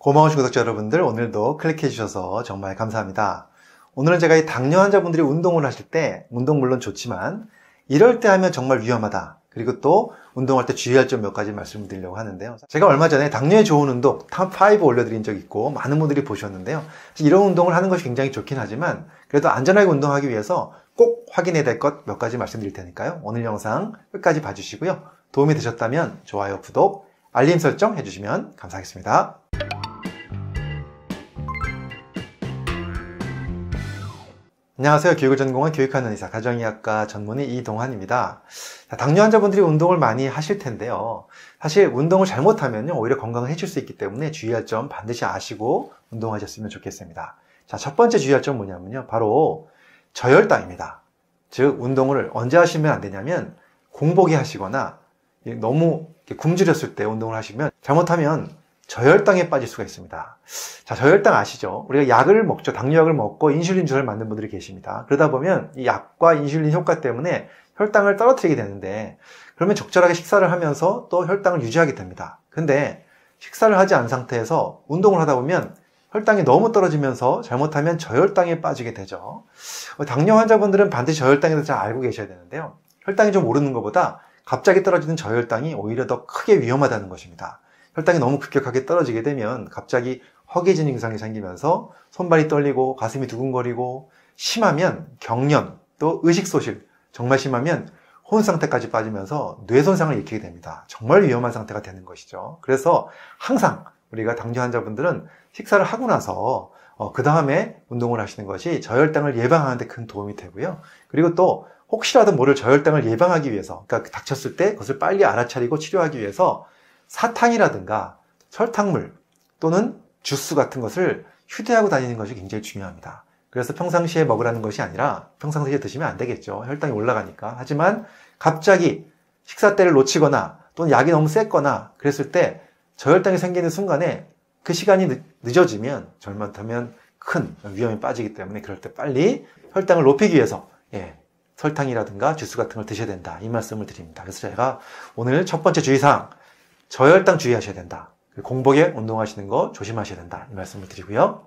고마우신 구독자 여러분들 오늘도 클릭해 주셔서 정말 감사합니다. 오늘은 제가 이 당뇨 환자분들이 운동을 하실 때 운동 물론 좋지만 이럴 때 하면 정말 위험하다. 그리고 또 운동할 때 주의할 점 몇 가지 말씀드리려고 하는데요. 제가 얼마 전에 당뇨에 좋은 운동 탑5 올려드린 적 있고 많은 분들이 보셨는데요. 이런 운동을 하는 것이 굉장히 좋긴 하지만 그래도 안전하게 운동하기 위해서 꼭 확인해야 될 것 몇 가지 말씀드릴 테니까요. 오늘 영상 끝까지 봐주시고요. 도움이 되셨다면 좋아요, 구독, 알림 설정 해주시면 감사하겠습니다. 안녕하세요. 교육을 전공한 교육하는 의사, 가정의학과 전문의 이동환입니다. 당뇨 환자분들이 운동을 많이 하실 텐데요. 사실 운동을 잘못하면 오히려 건강을 해칠 수 있기 때문에 주의할 점 반드시 아시고 운동하셨으면 좋겠습니다. 자, 첫 번째 주의할 점 뭐냐면요. 바로 저혈당입니다. 즉, 운동을 언제 하시면 안 되냐면, 공복에 하시거나, 예, 너무 굶주렸을 때 운동을 하시면, 잘못하면 저혈당에 빠질 수가 있습니다. 자, 저혈당 아시죠? 우리가 약을 먹죠. 당뇨약을 먹고 인슐린 주사를 맞는 분들이 계십니다. 그러다 보면 이 약과 인슐린 효과 때문에 혈당을 떨어뜨리게 되는데 그러면 적절하게 식사를 하면서 또 혈당을 유지하게 됩니다. 근데 식사를 하지 않은 상태에서 운동을 하다 보면 혈당이 너무 떨어지면서 잘못하면 저혈당에 빠지게 되죠. 어, 당뇨 환자분들은 반드시 저혈당에 대해서 잘 알고 계셔야 되는데요. 혈당이 좀 오르는 것보다 갑자기 떨어지는 저혈당이 오히려 더 크게 위험하다는 것입니다. 혈당이 너무 급격하게 떨어지게 되면 갑자기 허기진 증상이 생기면서 손발이 떨리고 가슴이 두근거리고 심하면 경련 또 의식 소실 정말 심하면 혼 상태까지 빠지면서 뇌 손상을 일으키게 됩니다. 정말 위험한 상태가 되는 것이죠. 그래서 항상 우리가 당뇨 환자분들은 식사를 하고 나서 어, 그 다음에 운동을 하시는 것이 저혈당을 예방하는 데 큰 도움이 되고요. 그리고 또 혹시라도 모를 저혈당을 예방하기 위해서 그러니까 닥쳤을 때 그것을 빨리 알아차리고 치료하기 위해서 사탕이라든가 설탕물 또는 주스 같은 것을 휴대하고 다니는 것이 굉장히 중요합니다. 그래서 평상시에 먹으라는 것이 아니라 평상시에 드시면 안 되겠죠. 혈당이 올라가니까. 하지만 갑자기 식사 때를 놓치거나 또는 약이 너무 셌거나 그랬을 때 저혈당이 생기는 순간에 그 시간이 늦어지면 젊었다면 큰 위험에 빠지기 때문에 그럴 때 빨리 혈당을 높이기 위해서 예, 설탕이라든가 주스 같은 걸 드셔야 된다. 이 말씀을 드립니다. 그래서 제가 오늘 첫 번째 주의사항 저혈당 주의하셔야 된다. 공복에 운동하시는 거 조심하셔야 된다. 이 말씀을 드리고요.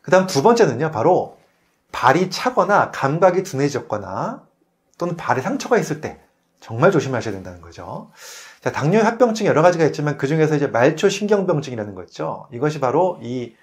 그 다음 두 번째는요, 바로 발이 차거나 감각이 둔해졌거나 또는 발에 상처가 있을 때 정말 조심하셔야 된다는 거죠. 자, 당뇨 의 합병증 여러 가지가 있지만 그 중에서 이제 말초 신경병증이라는 거 있죠. 이것이 바로 이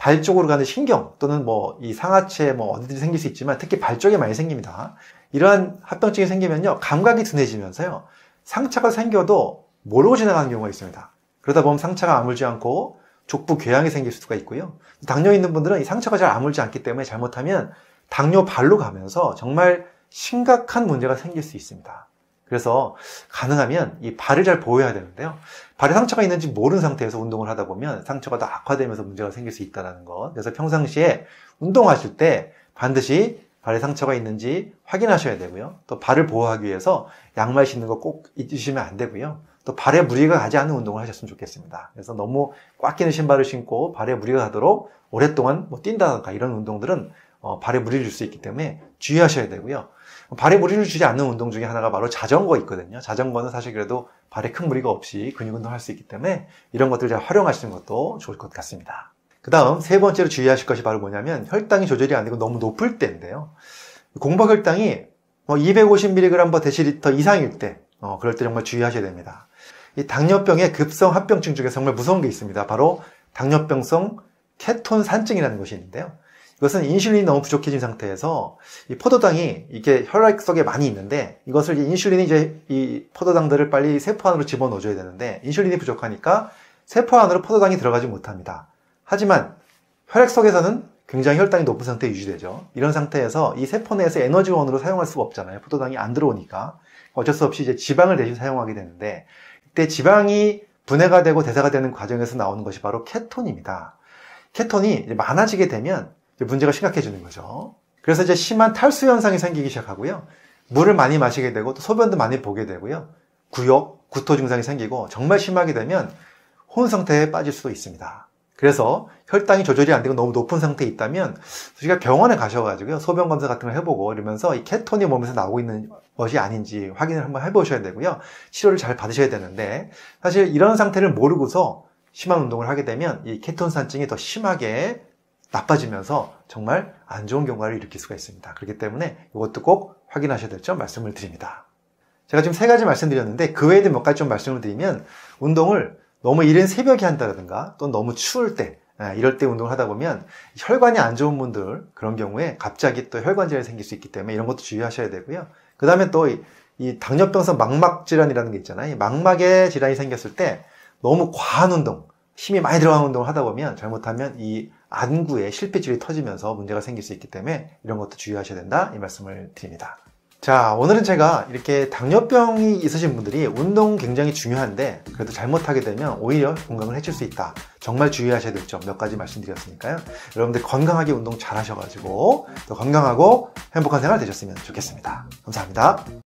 발 쪽으로 가는 신경 또는 뭐 이 상하체 뭐 어디든지 생길 수 있지만 특히 발 쪽에 많이 생깁니다. 이러한 합병증이 생기면요. 감각이 둔해지면서요. 상처가 생겨도 모르고 지나가는 경우가 있습니다. 그러다 보면 상처가 아물지 않고 족부 궤양이 생길 수가 있고요. 당뇨 있는 분들은 이 상처가 잘 아물지 않기 때문에 잘못하면 당뇨 발로 가면서 정말 심각한 문제가 생길 수 있습니다. 그래서 가능하면 이 발을 잘 보호해야 되는데요. 발에 상처가 있는지 모르는 상태에서 운동을 하다 보면 상처가 더 악화되면서 문제가 생길 수 있다는 것. 그래서 평상시에 운동하실 때 반드시 발에 상처가 있는지 확인하셔야 되고요. 또 발을 보호하기 위해서 양말 신는 거 꼭 잊으시면 안 되고요. 또 발에 무리가 가지 않는 운동을 하셨으면 좋겠습니다. 그래서 너무 꽉 끼는 신발을 신고 발에 무리가 가도록 오랫동안 뭐 뛴다든가 이런 운동들은 어, 발에 무리를 줄 수 있기 때문에 주의하셔야 되고요. 발에 무리를 주지 않는 운동 중에 하나가 바로 자전거 있거든요. 자전거는 사실 그래도 발에 큰 무리가 없이 근육 운동할 수 있기 때문에 이런 것들을 잘 활용하시는 것도 좋을 것 같습니다. 그 다음 세 번째로 주의하실 것이 바로 뭐냐면 혈당이 조절이 안 되고 너무 높을 때인데요. 공복 혈당이 뭐 250mg per 데시리터 이상일 때 어, 그럴 때 정말 주의하셔야 됩니다. 이 당뇨병의 급성 합병증 중에 정말 무서운 게 있습니다. 바로 당뇨병성 케톤 산증이라는 것이 있는데요. 이것은 인슐린이 너무 부족해진 상태에서 이 포도당이 이렇게 혈액 속에 많이 있는데 이것을 인슐린이 이제 이 포도당들을 빨리 세포 안으로 집어넣어줘야 되는데 인슐린이 부족하니까 세포 안으로 포도당이 들어가지 못합니다. 하지만 혈액속에서는 굉장히 혈당이 높은 상태 에 유지되죠. 이런 상태에서 이 세포 내에서 에너지원으로 사용할 수가 없잖아요. 포도당이 안 들어오니까. 어쩔 수 없이 이제 지방을 대신 사용하게 되는데, 이때 지방이 분해가 되고 대사가 되는 과정에서 나오는 것이 바로 케톤입니다. 케톤이 많아지게 되면 문제가 심각해지는 거죠. 그래서 이제 심한 탈수 현상이 생기기 시작하고요. 물을 많이 마시게 되고 또 소변도 많이 보게 되고요. 구역, 구토 증상이 생기고 정말 심하게 되면 혼상 태에 빠질 수도 있습니다. 그래서 혈당이 조절이 안 되고 너무 높은 상태에 있다면 우리가 병원에 가셔가지고요 소변 검사 같은 걸 해보고 이러면서 이 케톤이 몸에서 나오고 있는 것이 아닌지 확인을 한번 해보셔야 되고요 치료를 잘 받으셔야 되는데 사실 이런 상태를 모르고서 심한 운동을 하게 되면 이 케톤 산증이 더 심하게 나빠지면서 정말 안 좋은 경과를 일으킬 수가 있습니다 그렇기 때문에 이것도 꼭 확인하셔야 될 점 말씀을 드립니다 제가 지금 세 가지 말씀드렸는데 그 외에도 몇 가지 좀 말씀을 드리면 운동을 너무 이른 새벽에 한다든가 또는 너무 추울 때 예, 이럴 때 운동을 하다 보면 혈관이 안 좋은 분들 그런 경우에 갑자기 또 혈관 질환이 생길 수 있기 때문에 이런 것도 주의하셔야 되고요. 그 다음에 또 이 당뇨병성 망막 질환이라는 게 있잖아요. 망막에 질환이 생겼을 때 너무 과한 운동, 힘이 많이 들어간 운동을 하다 보면 잘못하면 이 안구에 실패질이 터지면서 문제가 생길 수 있기 때문에 이런 것도 주의하셔야 된다 이 말씀을 드립니다. 자 오늘은 제가 이렇게 당뇨병이 있으신 분들이 운동 굉장히 중요한데 그래도 잘못하게 되면 오히려 건강을 해칠 수 있다 정말 주의하셔야 될 점 몇 가지 말씀드렸으니까요 여러분들 건강하게 운동 잘 하셔가지고 더 건강하고 행복한 생활 되셨으면 좋겠습니다 감사합니다